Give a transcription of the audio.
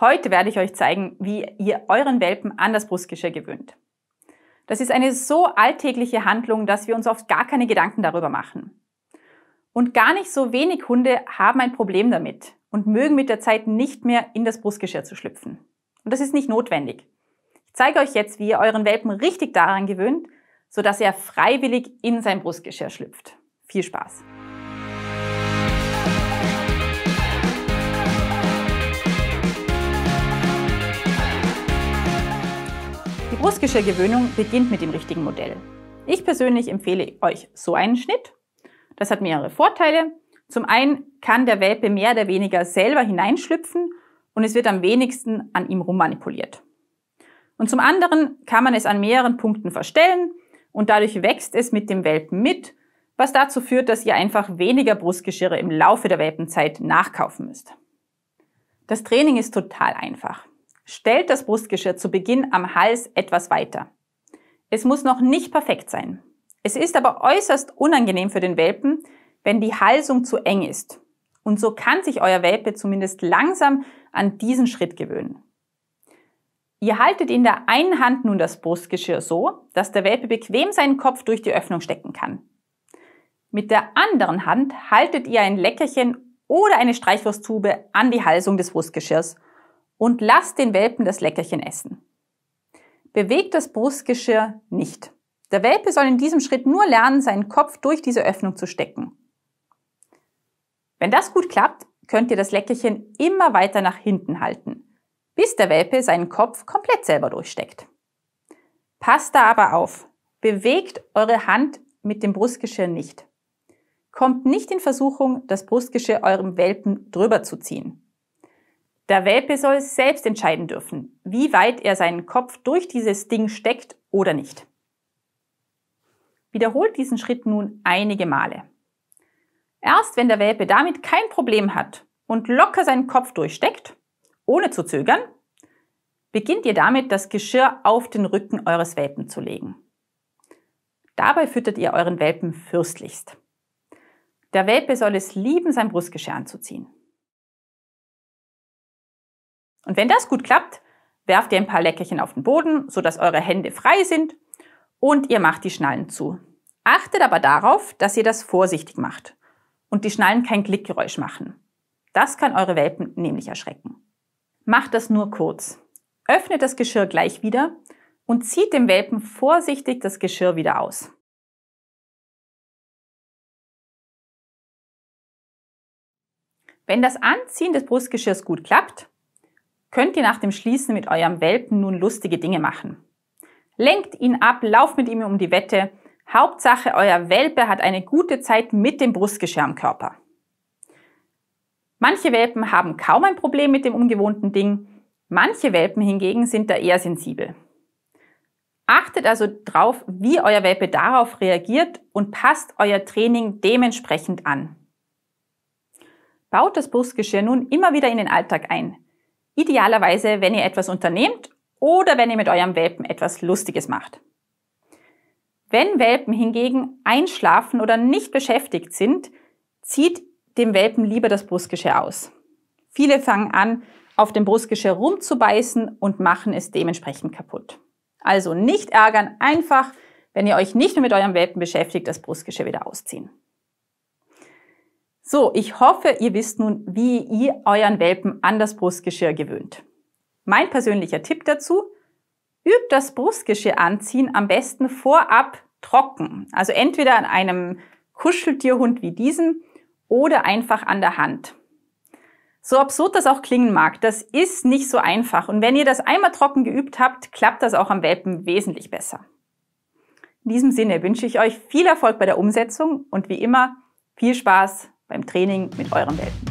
Heute werde ich euch zeigen, wie ihr euren Welpen an das Brustgeschirr gewöhnt. Das ist eine so alltägliche Handlung, dass wir uns oft gar keine Gedanken darüber machen. Und gar nicht so wenig Hunde haben ein Problem damit und mögen mit der Zeit nicht mehr in das Brustgeschirr zu schlüpfen. Und das ist nicht notwendig. Ich zeige euch jetzt, wie ihr euren Welpen richtig daran gewöhnt, sodass er freiwillig in sein Brustgeschirr schlüpft. Viel Spaß! Baskische Gewöhnung beginnt mit dem richtigen Modell. Ich persönlich empfehle euch so einen Schnitt. Das hat mehrere Vorteile. Zum einen kann der Welpe mehr oder weniger selber hineinschlüpfen und es wird am wenigsten an ihm rummanipuliert. Und zum anderen kann man es an mehreren Punkten verstellen und dadurch wächst es mit dem Welpen mit, was dazu führt, dass ihr einfach weniger Brustgeschirre im Laufe der Welpenzeit nachkaufen müsst. Das Training ist total einfach. Stellt das Brustgeschirr zu Beginn am Hals etwas weiter. Es muss noch nicht perfekt sein. Es ist aber äußerst unangenehm für den Welpen, wenn die Halsung zu eng ist. Und so kann sich euer Welpe zumindest langsam an diesen Schritt gewöhnen. Ihr haltet in der einen Hand nun das Brustgeschirr so, dass der Welpe bequem seinen Kopf durch die Öffnung stecken kann. Mit der anderen Hand haltet ihr ein Leckerchen oder eine Streichwursttube an die Halsung des Brustgeschirrs und lasst den Welpen das Leckerchen essen. Bewegt das Brustgeschirr nicht. Der Welpe soll in diesem Schritt nur lernen, seinen Kopf durch diese Öffnung zu stecken. Wenn das gut klappt, könnt ihr das Leckerchen immer weiter nach hinten halten, bis der Welpe seinen Kopf komplett selber durchsteckt. Passt da aber auf, bewegt eure Hand mit dem Brustgeschirr nicht. Kommt nicht in Versuchung, das Brustgeschirr eurem Welpen drüber zu ziehen. Der Welpe soll selbst entscheiden dürfen, wie weit er seinen Kopf durch dieses Ding steckt oder nicht. Wiederholt diesen Schritt nun einige Male. Erst wenn der Welpe damit kein Problem hat und locker seinen Kopf durchsteckt, ohne zu zögern, beginnt ihr damit, das Geschirr auf den Rücken eures Welpen zu legen. Dabei füttert ihr euren Welpen fürstlichst. Der Welpe soll es lieben, sein Brustgeschirr anzuziehen. Und wenn das gut klappt, werft ihr ein paar Leckerchen auf den Boden, sodass eure Hände frei sind und ihr macht die Schnallen zu. Achtet aber darauf, dass ihr das vorsichtig macht und die Schnallen kein Klickgeräusch machen. Das kann eure Welpen nämlich erschrecken. Macht das nur kurz. Öffnet das Geschirr gleich wieder und zieht dem Welpen vorsichtig das Geschirr wieder aus. Wenn das Anziehen des Brustgeschirrs gut klappt, könnt ihr nach dem Schließen mit eurem Welpen nun lustige Dinge machen. Lenkt ihn ab, lauft mit ihm um die Wette. Hauptsache, euer Welpe hat eine gute Zeit mit dem Brustgeschirr am Körper. Manche Welpen haben kaum ein Problem mit dem ungewohnten Ding, manche Welpen hingegen sind da eher sensibel. Achtet also darauf, wie euer Welpe darauf reagiert und passt euer Training dementsprechend an. Baut das Brustgeschirr nun immer wieder in den Alltag ein. Idealerweise, wenn ihr etwas unternehmt oder wenn ihr mit eurem Welpen etwas Lustiges macht. Wenn Welpen hingegen einschlafen oder nicht beschäftigt sind, zieht dem Welpen lieber das Brustgeschirr aus. Viele fangen an, auf dem Brustgeschirr rumzubeißen und machen es dementsprechend kaputt. Also nicht ärgern, einfach, wenn ihr euch nicht mehr mit eurem Welpen beschäftigt, das Brustgeschirr wieder ausziehen. So, ich hoffe, ihr wisst nun, wie ihr euren Welpen an das Brustgeschirr gewöhnt. Mein persönlicher Tipp dazu, übt das Brustgeschirr anziehen am besten vorab trocken. Also entweder an einem Kuscheltierhund wie diesem oder einfach an der Hand. So absurd das auch klingen mag, das ist nicht so einfach. Und wenn ihr das einmal trocken geübt habt, klappt das auch am Welpen wesentlich besser. In diesem Sinne wünsche ich euch viel Erfolg bei der Umsetzung und wie immer viel Spaß beim Training mit euren Welpen.